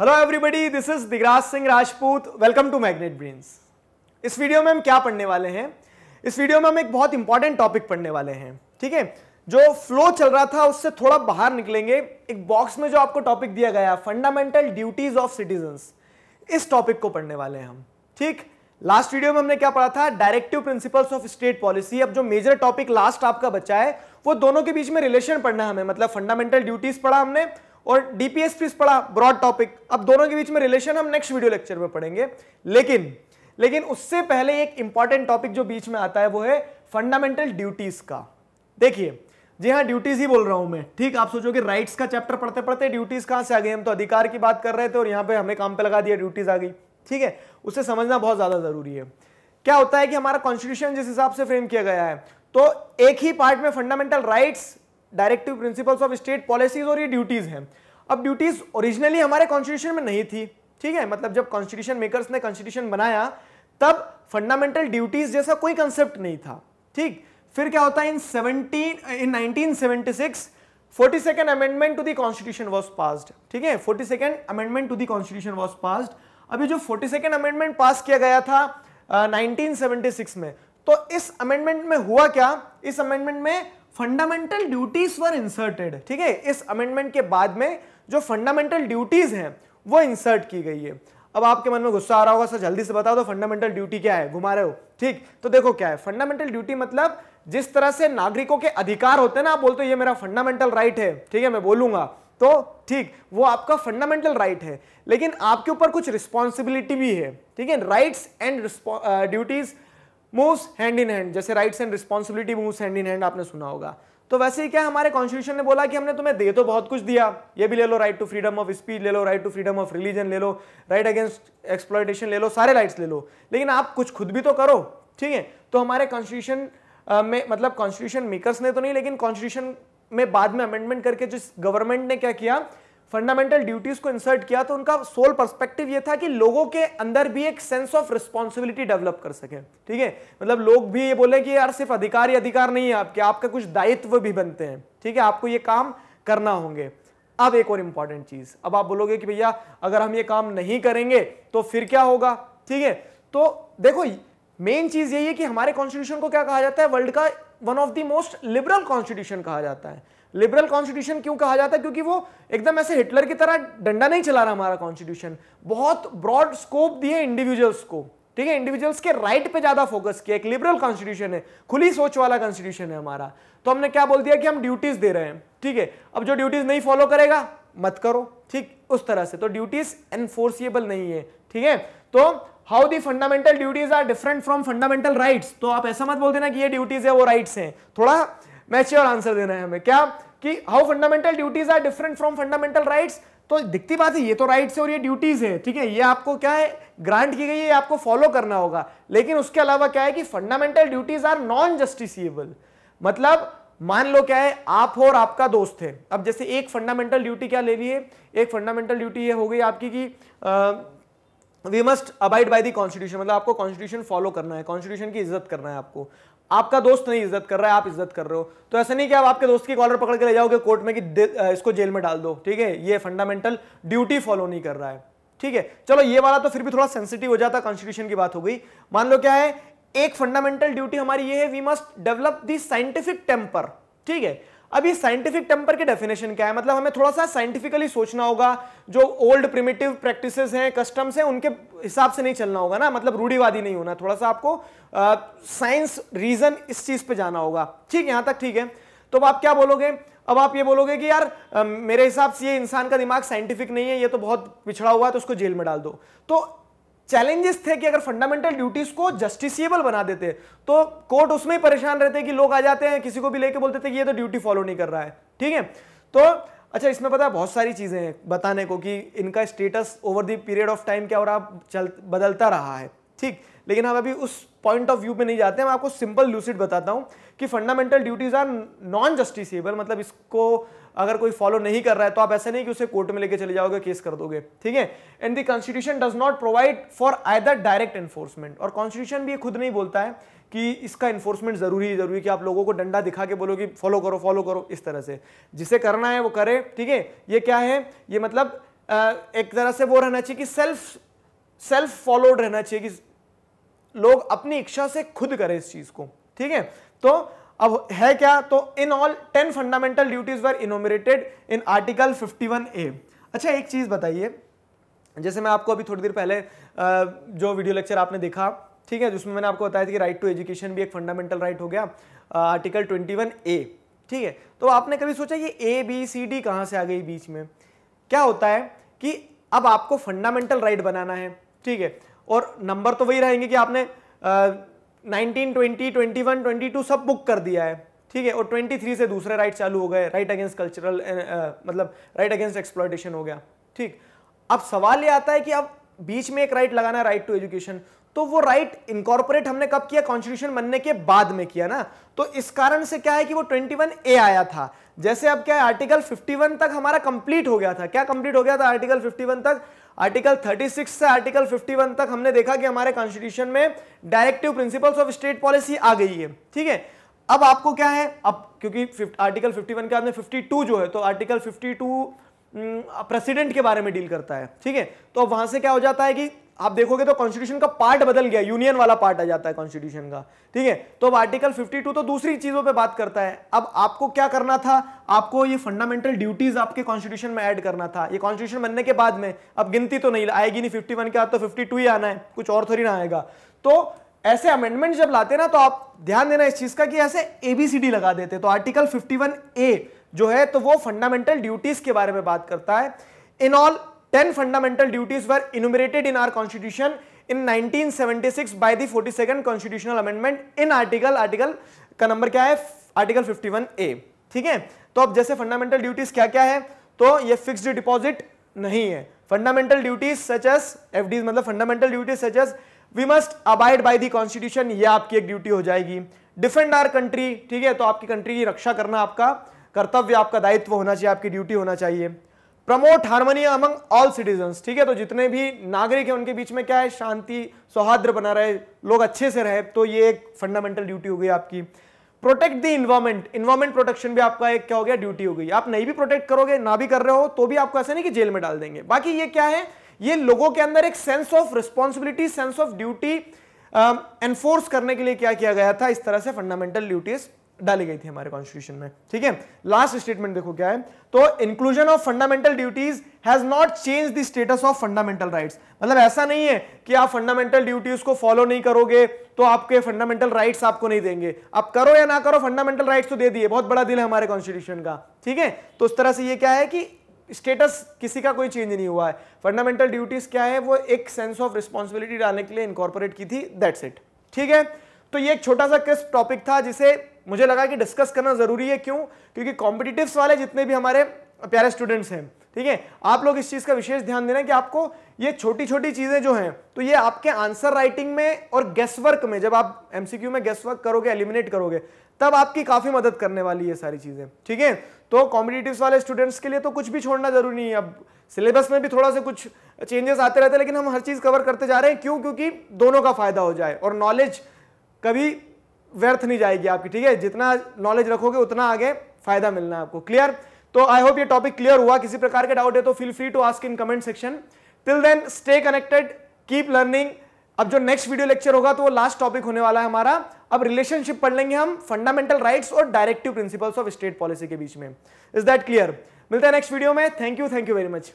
hello everybody this is Digraj Singh Rajput welcome to magnet brains इस video में हम क्या पढ़ने वाले हैं इस वीडियो में हम एक बहुत इंपॉर्टेंट टॉपिक पढ़ने वाले हैं ठीक है जो फ्लो चल रहा था उससे थोड़ा बाहर निकलेंगे एक बॉक्स में जो आपको टॉपिक दिया गया फंडामेंटल ड्यूटीज ऑफ सिटीजन्स इस टॉपिक को पढ़ने वाले हैं हम ठीक लास्ट वीडियो में हमने क्या पढ़ा था directive principles of state policy अब जो मेजर टॉपिक लास्ट आपका बचा है वो दोनों के बीच में रिलेशन पढ़ना है हमें मतलब फंडामेंटल ड्यूटीज पढ़ा हमने और डीपीएस फीस पढ़ा ब्रॉड टॉपिक अब दोनों के बीच में रिलेशन हम नेक्स्ट वीडियो लेक्चर में पढ़ेंगे लेकिन लेकिन उससे पहले एक इंपॉर्टेंट टॉपिक जो बीच में आता है वो है फंडामेंटल ड्यूटीज का देखिए जी हाँ ड्यूटीज ही बोल रहा हूं मैं ठीक आप सोचोगे राइट्स का चैप्टर पढ़ते पढ़ते ड्यूटीज कहां से आ गई हम तो अधिकार की बात कर रहे थे और यहां पे हमें काम पे लगा दिया ड्यूटीज आ गई ठीक है उसे समझना बहुत ज्यादा जरूरी है क्या होता है कि हमारा कॉन्स्टिट्यूशन जिस हिसाब से फ्रेम किया गया है तो एक ही पार्ट में fundamental rights directive principles of state policies और ये ड्यूटीज हैं अब ड्यूटीज ओरिजिनली हमारे कॉन्स्टिट्यूशन में नहीं थी ठीक है मतलब जब कॉन्स्टिट्यूशन मेकर्स ने कॉन्स्टिट्यूशन बनाया तब फंडामेंटल ड्यूटीज जैसा कोई कंसेप्ट नहीं था ठीक फिर क्या होता है in seventeen in 1976 forty second amendment to the constitution was pass ठीक है forty second amendment to the constitution was pass अभी जो फोर्टी सेकेंड अमेंडमेंट पास किया गया था नाइनटीन सिक्स में तो इस अमेंडमेंट में हुआ क्या इस अमेंडमेंट में फंडामेंटल ड्यूटीज वर इंसर्टेड ठीक है इस अमेंडमेंट के बाद में जो फंडामेंटल ड्यूटीज़ हैं वो इंसर्ट की गई है अब आपके मन में गुस्सा आ रहा होगा सर जल्दी से बताओ तो फंडामेंटल ड्यूटी क्या है घुमा रहे हो ठीक तो देखो क्या है फंडामेंटल ड्यूटी मतलब जिस तरह से नागरिकों के अधिकार होते हैं ना आप बोलते ये मेरा फंडामेंटल राइट है ठीक है मैं बोलूंगा तो ठीक वो आपका फंडामेंटल राइट right है लेकिन आपके ऊपर कुछ रिस्पॉन्सिबिलिटी भी है ठीक है rights and duties moves hand in hand जैसे rights and responsibility moves hand in hand आपने सुना होगा तो वैसे ही क्या हमारे कॉन्स्टिट्यूशन ने बोला कि हमने तुम्हें दे तो बहुत कुछ दिया ये भी ले लो right to freedom of speech ले लो right to freedom of religion ले लो राइट अगेंस्ट एक्सप्लॉयटेशन ले लो सारे राइट्स ले लो लेकिन आप कुछ खुद भी तो करो ठीक है तो हमारे कॉन्स्टिट्यूशन में मतलब कॉन्स्टिट्यूशन मेकर्स ने तो नहीं लेकिन कॉन्स्टिट्यूशन में बाद में अमेंडमेंट करके जिस गवर्नमेंट ने क्या किया फंडामेंटल ड्यूटीज को इंसर्ट किया तो उनका सोल पर्सपेक्टिव ये था कि लोगों के अंदर भी एक सेंस ऑफ रिस्पॉन्सिबिलिटी डेवलप कर सके ठीक है मतलब लोग भी ये बोले कि यार सिर्फ अधिकार ही अधिकार नहीं है आपके आपका कुछ दायित्व भी बनते हैं ठीक है आपको ये काम करना होंगे अब एक और इंपॉर्टेंट चीज अब आप बोलोगे कि भैया अगर हम ये काम नहीं करेंगे तो फिर क्या होगा ठीक है तो देखो मेन चीज यही है कि हमारे कॉन्स्टिट्यूशन को क्या कहा जाता है वर्ल्ड का one of the most liberal constitution कहा जाता है लिबरल कॉन्स्टिट्यूशन क्यों कहा जाता है क्योंकि वो एकदम ऐसे हिटलर की तरह डंडा नहीं चला रहा हमारा कॉन्स्टिट्यूशन बहुत ब्रॉड स्कोप दिए इंडिविजुअल्स को ठीक है इंडिविजुअल्स के राइट right पे ज्यादा फोकस किया एक लिबरल कॉन्स्टिट्यूशन है खुली सोच वाला कॉन्स्टिट्यूशन है हमारा तो हमने क्या बोल दिया कि हम ड्यूटीज दे रहे हैं ठीक है अब जो ड्यूटीज नहीं फॉलो करेगा मत करो ठीक उस तरह से तो ड्यूटीज एनफोर्सिएबल नहीं है ठीक है तो how the fundamental duties are different from fundamental rights तो आप ऐसा मत बोल देना कि ये ड्यूटीज है वो राइट्स हैं थोड़ा मैच्योर आंसर देना है हमें क्या कि how fundamental duties are different from fundamental rights तो दिखती बात है ये तो राइट्स है और ये ड्यूटीज है ठीक है ये आपको क्या है ग्रांट की गई है आपको फॉलो करना होगा लेकिन उसके अलावा क्या है कि fundamental duties are non justiciable मतलब मान लो क्या है आप हो और आपका दोस्त है अब जैसे एक फंडामेंटल ड्यूटी क्या ले रही है एक फंडामेंटल ड्यूटी ये हो गई आपकी कि we must abide by the constitution मतलब आपको कॉन्स्टिट्यूशन फॉलो करना है कॉन्स्टिट्यूशन की इज्जत करना है आपको आपका दोस्त नहीं इज्जत कर रहा है आप इज्जत कर रहे हो तो ऐसा नहीं कि आप आपके दोस्त की कॉलर पकड़ के ले जाओगे कोर्ट में कि इसको जेल में डाल दो ठीक है ये फंडामेंटल ड्यूटी फॉलो नहीं कर रहा है ठीक है चलो ये वाला तो फिर भी थोड़ा सेंसिटिव हो जाता कॉन्स्टिट्यूशन की बात हो गई मान लो क्या है एक फंडामेंटल ड्यूटी हमारी ये है we must develop the scientific temper ठीक है अब ये साइंटिफिक टेम्पर के डेफिनेशन क्या है मतलब हमें थोड़ा सा साइंटिफिकली सोचना होगा जो ओल्ड प्रिमिटिव प्रैक्टिसेस हैं कस्टम्स हैं उनके हिसाब से नहीं चलना होगा ना मतलब रूढ़ीवादी नहीं होना थोड़ा सा आपको साइंस रीजन इस चीज पे जाना होगा ठीक यहां तक ठीक है तो अब आप क्या बोलोगे अब आप ये बोलोगे कि यार आ, मेरे हिसाब से ये इंसान का दिमाग साइंटिफिक नहीं है ये तो बहुत पिछड़ा हुआ है तो उसको जेल में डाल दो तो चैलेंजेस थे कि अगर फंडामेंटल ड्यूटीज को जस्टिसिएबल बना देते तो कोर्ट उसमें ही परेशान रहते कि लोग आ जाते हैं किसी को भी लेके बोलते थे कि ये तो ड्यूटी फॉलो नहीं कर रहा है ठीक है तो अच्छा इसमें पता है बहुत सारी चीज़ें हैं बताने को कि इनका status over the period of time क्या हो रहा चल बदलता रहा है ठीक लेकिन हम अभी उस पॉइंट ऑफ व्यू पे नहीं जाते हैं मैं आपको सिंपल लूसिड बताता हूँ कि fundamental duties are non justiciable मतलब इसको अगर कोई फॉलो नहीं कर रहा है तो आप ऐसा नहीं कि उसे कोर्ट में लेके चले जाओगे केस कर दोगे ठीक है and the constitution does not provide for either direct enforcement और कॉन्स्टिट्यूशन भी खुद नहीं बोलता है कि इसका इन्फोर्समेंट जरूरी है जरूरी कि आप लोगों को डंडा दिखा के बोलो कि फॉलो करो फॉलो करो इस तरह से जिसे करना है वो करे ठीक है ये क्या है ये मतलब एक तरह से वो रहना चाहिए कि सेल्फ सेल्फ फॉलोड रहना चाहिए कि लोग अपनी इच्छा से खुद करें इस चीज को ठीक है तो अब है क्या तो in all ten fundamental duties were enumerated in article 51 A अच्छा एक चीज बताइए जैसे मैं आपको अभी थोड़ी देर पहले जो वीडियो लेक्चर आपने देखा ठीक है जिसमें मैंने आपको बताया था कि राइट टू एजुकेशन भी एक फंडामेंटल राइट हो गया आर्टिकल 21 ए ठीक है तो आपने कभी सोचा ये ए बी सी डी कहाँ से आ गई बीच में क्या होता है कि अब आपको फंडामेंटल राइट बनाना है ठीक है और नंबर तो वही रहेंगे कि आपने nineteen twenty twenty one twenty two सब बुक कर दिया है ठीक है और ट्वेंटी थ्री से दूसरे राइट चालू हो गए राइट अगेंस्ट कल्चरल मतलब राइट अगेंस्ट एक्सप्लॉयटेशन हो गया ठीक अब सवाल ये आता है कि अब बीच में एक राइट लगाना राइट टू एजुकेशन तो वो राइट right इनकॉर्पोरेट हमने कब किया कॉन्स्टिट्यूशन बनने के बाद में किया ना तो इस कारण से क्या है कि वो 21 ए आया था जैसे अब क्या है आर्टिकल 51 तक हमारा कंप्लीट हो गया था क्या कंप्लीट हो गया था आर्टिकल 51 तक आर्टिकल 36 से आर्टिकल 51 तक हमने देखा कि हमारे कॉन्स्टिट्यूशन में directive principles of state policy आ गई है ठीक है अब आपको क्या है अब क्योंकि आर्टिकल 51 के बाद में 52 जो है तो आर्टिकल 52 प्रेसिडेंट के बारे में डील करता है ठीक है तो वहां से क्या हो जाता है कि आप देखोगे तो कॉन्स्टिट्यूशन का पार्ट बदल गया यूनियन वाला पार्ट आ जाता है कॉन्स्टिट्यूशन का ठीक है तो अब आर्टिकल 52 तो दूसरी चीजों पे बात करता है अब आपको क्या करना था आपको ये फंडामेंटल ड्यूटीज आपके कॉन्स्टिट्यूशन में ऐड करना था ये कॉन्स्टिट्यूशन बनने के बाद में अब गिनती तो नहीं आएगी नहीं फिफ्टी के बाद तो फिफ्टी ही आना है कुछ और थोड़ी ना आएगा तो ऐसे अमेंडमेंट जब लाते ना तो आप ध्यान देना इस चीज का कि ऐसे एबीसीडी लगा देते तो आर्टिकल फिफ्टी ए जो है तो वो फंडामेंटल ड्यूटीज के बारे में बात करता है in all 10 fundamental duties were enumerated in our constitution in 1976 by the 42nd constitutional amendment in article article का नंबर क्या है आर्टिकल 51 ए ठीक है तो अब जैसे फंडामेंटल ड्यूटीज क्या क्या है तो ये फिक्स्ड डिपॉजिट नहीं है fundamental duties such as F मतलब fundamental duties such as we must abide by the constitution ये आपकी एक ड्यूटी हो जाएगी डिफेंड आर कंट्री ठीक है तो आपकी कंट्री की रक्षा करना आपका कर्तव्य आपका दायित्व होना चाहिए आपकी ड्यूटी होना चाहिए promote harmony among all citizen ठीक है तो जितने भी नागरिक हैं उनके बीच में क्या है शांति सौहार्द बना रहे लोग अच्छे से रहे तो ये एक फंडामेंटल ड्यूटी हो गई आपकी protect the environment environment protection भी आपका एक क्या हो गया ड्यूटी हो गई आप नहीं भी प्रोटेक्ट करोगे ना भी कर रहे हो तो भी आपको ऐसा नहीं कि जेल में डाल देंगे बाकी ये क्या है ये लोगों के अंदर एक sense of responsibility sense of duty enforce करने के लिए क्या किया गया था इस तरह से फंडामेंटल ड्यूटीज डाली गई थी हमारे कॉन्स्टिट्यूशन में ठीक है लास्ट स्टेटमेंट देखो क्या है तो inclusion of fundamental duties has not change the status of fundamental rights मतलब ऐसा नहीं है कि आप फंडामेंटल ड्यूटीज को फॉलो नहीं करोगे तो आपके फंडामेंटल राइट्स आपको नहीं देंगे आप करो या ना करो फंडामेंटल राइट्स तो दे दिए बहुत बड़ा दिल है हमारे कॉन्स्टिट्यूशन का ठीक है तो उस तरह से ये क्या है कि स्टेटस किसी का कोई चेंज नहीं हुआ है फंडामेंटल ड्यूटीज क्या है वो एक सेंस ऑफ रिस्पॉन्सिबिलिटी डालने के लिए इनकॉर्पोरेट की थी दैट्स इट ठीक है तो ये एक छोटा सा क्रिस्प टॉपिक था जिसे मुझे लगा कि डिस्कस करना ज़रूरी है क्यों क्योंकि कॉम्पिटिटिव वाले जितने भी हमारे प्यारे स्टूडेंट्स हैं ठीक है आप लोग इस चीज़ का विशेष ध्यान देना कि आपको ये छोटी छोटी चीज़ें जो हैं तो ये आपके आंसर राइटिंग में और गेस वर्क में जब आप एमसीक्यू में गेस वर्क करोगे एलिमिनेट करोगे तब आपकी काफ़ी मदद करने वाली है सारी चीज़ें ठीक है तो कॉम्पिटेटिव वाले स्टूडेंट्स के लिए तो कुछ भी छोड़ना जरूरी नहीं है अब सिलेबस में भी थोड़ा सा कुछ चेंजेस आते रहते हैं लेकिन हम हर चीज़ कवर करते जा रहे हैं क्यों क्योंकि दोनों का फ़ायदा हो जाए और नॉलेज कभी व्यर्थ नहीं जाएगी आपकी ठीक है जितना नॉलेज रखोगे उतना आगे फायदा मिलना है आपको क्लियर तो आई होप ये टॉपिक क्लियर हुआ किसी प्रकार के डाउट है तो feel free to ask in comment section till then stay connected keep learning अब जो नेक्स्ट वीडियो लेक्चर होगा तो वो लास्ट टॉपिक होने वाला है हमारा अब रिलेशनशिप पढ़ लेंगे हम फंडामेंटल राइट्स और directive principles of state policy के बीच में इज दैट क्लियर मिलते हैं नेक्स्ट वीडियो में thank you thank you very much